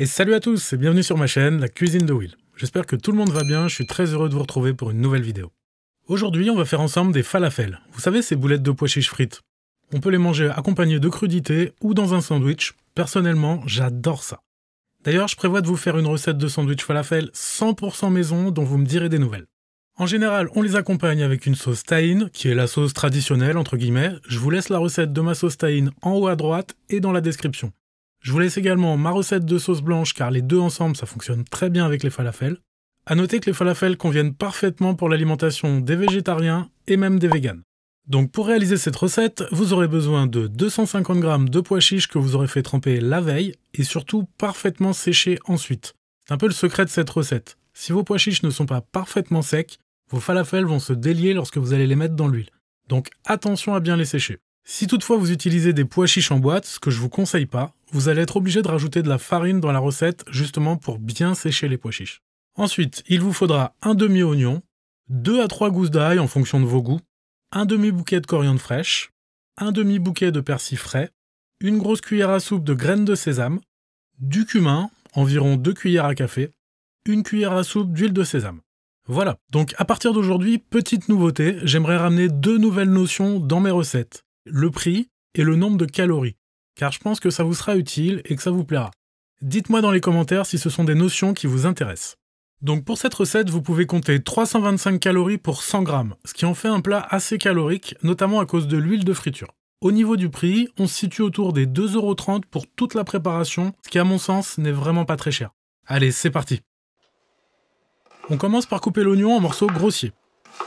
Et salut à tous et bienvenue sur ma chaîne, la cuisine de Will. J'espère que tout le monde va bien, je suis très heureux de vous retrouver pour une nouvelle vidéo. Aujourd'hui, on va faire ensemble des falafels. Vous savez, ces boulettes de pois chiches frites. On peut les manger accompagnées de crudités ou dans un sandwich. Personnellement, j'adore ça. D'ailleurs, je prévois de vous faire une recette de sandwich falafel 100% maison dont vous me direz des nouvelles. En général, on les accompagne avec une sauce tahine, qui est la sauce traditionnelle entre guillemets. Je vous laisse la recette de ma sauce tahine en haut à droite et dans la description. Je vous laisse également ma recette de sauce blanche car les deux ensemble ça fonctionne très bien avec les falafels. A noter que les falafels conviennent parfaitement pour l'alimentation des végétariens et même des véganes. Donc pour réaliser cette recette, vous aurez besoin de 250 g de pois chiches que vous aurez fait tremper la veille et surtout parfaitement sécher ensuite. C'est un peu le secret de cette recette. Si vos pois chiches ne sont pas parfaitement secs, vos falafels vont se délier lorsque vous allez les mettre dans l'huile. Donc attention à bien les sécher. Si toutefois vous utilisez des pois chiches en boîte, ce que je vous conseille pas, vous allez être obligé de rajouter de la farine dans la recette justement pour bien sécher les pois chiches. Ensuite, il vous faudra un demi-oignon, deux à trois gousses d'ail en fonction de vos goûts, un demi-bouquet de coriandre fraîche, un demi-bouquet de persil frais, une grosse cuillère à soupe de graines de sésame, du cumin, environ 2 cuillères à café, une cuillère à soupe d'huile de sésame. Voilà, donc à partir d'aujourd'hui, petite nouveauté, j'aimerais ramener deux nouvelles notions dans mes recettes le prix et le nombre de calories, car je pense que ça vous sera utile et que ça vous plaira. Dites-moi dans les commentaires si ce sont des notions qui vous intéressent. Donc pour cette recette, vous pouvez compter 325 calories pour 100 grammes, ce qui en fait un plat assez calorique, notamment à cause de l'huile de friture. Au niveau du prix, on se situe autour des 2,30€ pour toute la préparation, ce qui à mon sens n'est vraiment pas très cher. Allez, c'est parti On commence par couper l'oignon en morceaux grossiers.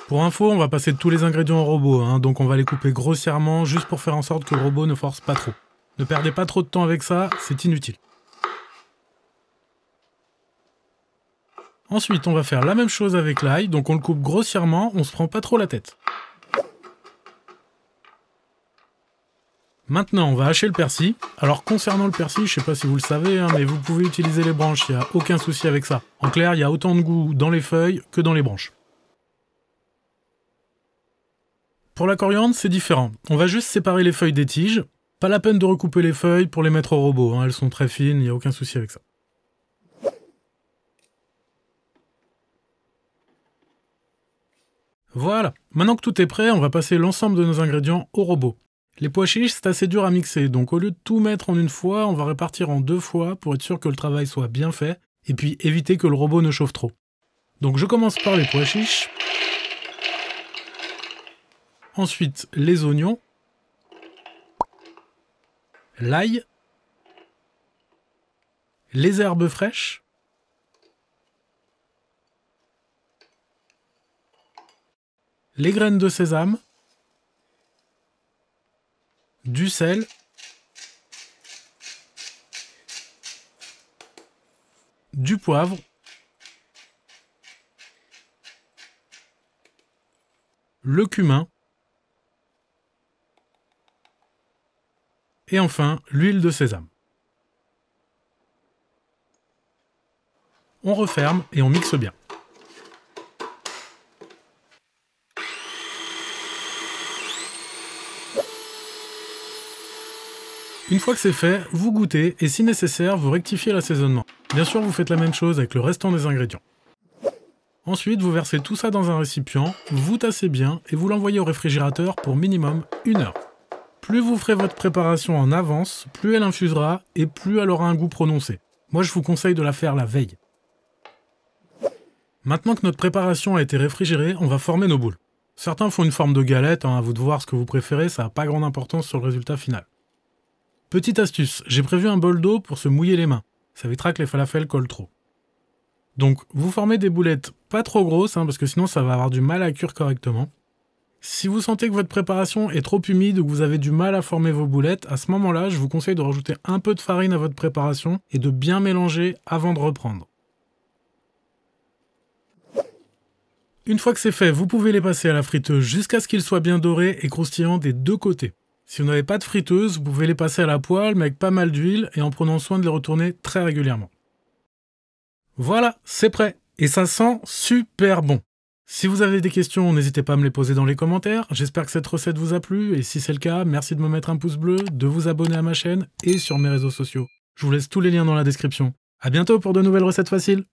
Pour info, on va passer tous les ingrédients au robot, hein. donc on va les couper grossièrement juste pour faire en sorte que le robot ne force pas trop. Ne perdez pas trop de temps avec ça, c'est inutile. Ensuite, on va faire la même chose avec l'ail, donc on le coupe grossièrement, on se prend pas trop la tête. Maintenant, on va hacher le persil. Alors concernant le persil, je sais pas si vous le savez, hein, mais vous pouvez utiliser les branches, il n'y a aucun souci avec ça. En clair, il y a autant de goût dans les feuilles que dans les branches. Pour la coriandre, c'est différent. On va juste séparer les feuilles des tiges. Pas la peine de recouper les feuilles pour les mettre au robot. Hein. Elles sont très fines, il n'y a aucun souci avec ça. Voilà, maintenant que tout est prêt, on va passer l'ensemble de nos ingrédients au robot. Les pois chiches, c'est assez dur à mixer, donc au lieu de tout mettre en une fois, on va répartir en deux fois pour être sûr que le travail soit bien fait, et puis éviter que le robot ne chauffe trop. Donc je commence par les pois chiches. Ensuite, les oignons. L'ail. Les herbes fraîches. Les graines de sésame. Du sel. Du poivre. Le cumin. et enfin l'huile de sésame. On referme et on mixe bien. Une fois que c'est fait, vous goûtez et si nécessaire, vous rectifiez l'assaisonnement. Bien sûr, vous faites la même chose avec le restant des ingrédients. Ensuite, vous versez tout ça dans un récipient, vous tassez bien et vous l'envoyez au réfrigérateur pour minimum une heure. Plus vous ferez votre préparation en avance, plus elle infusera et plus elle aura un goût prononcé. Moi, je vous conseille de la faire la veille. Maintenant que notre préparation a été réfrigérée, on va former nos boules. Certains font une forme de galette, hein, à vous de voir ce que vous préférez, ça n'a pas grande importance sur le résultat final. Petite astuce, j'ai prévu un bol d'eau pour se mouiller les mains. Ça évitera que les falafels collent trop. Donc, vous formez des boulettes pas trop grosses, hein, parce que sinon ça va avoir du mal à cuire correctement. Si vous sentez que votre préparation est trop humide ou que vous avez du mal à former vos boulettes, à ce moment-là, je vous conseille de rajouter un peu de farine à votre préparation et de bien mélanger avant de reprendre. Une fois que c'est fait, vous pouvez les passer à la friteuse jusqu'à ce qu'ils soient bien dorés et croustillants des deux côtés. Si vous n'avez pas de friteuse, vous pouvez les passer à la poêle mais avec pas mal d'huile et en prenant soin de les retourner très régulièrement. Voilà, c'est prêt et ça sent super bon si vous avez des questions, n'hésitez pas à me les poser dans les commentaires. J'espère que cette recette vous a plu et si c'est le cas, merci de me mettre un pouce bleu, de vous abonner à ma chaîne et sur mes réseaux sociaux. Je vous laisse tous les liens dans la description. À bientôt pour de nouvelles recettes faciles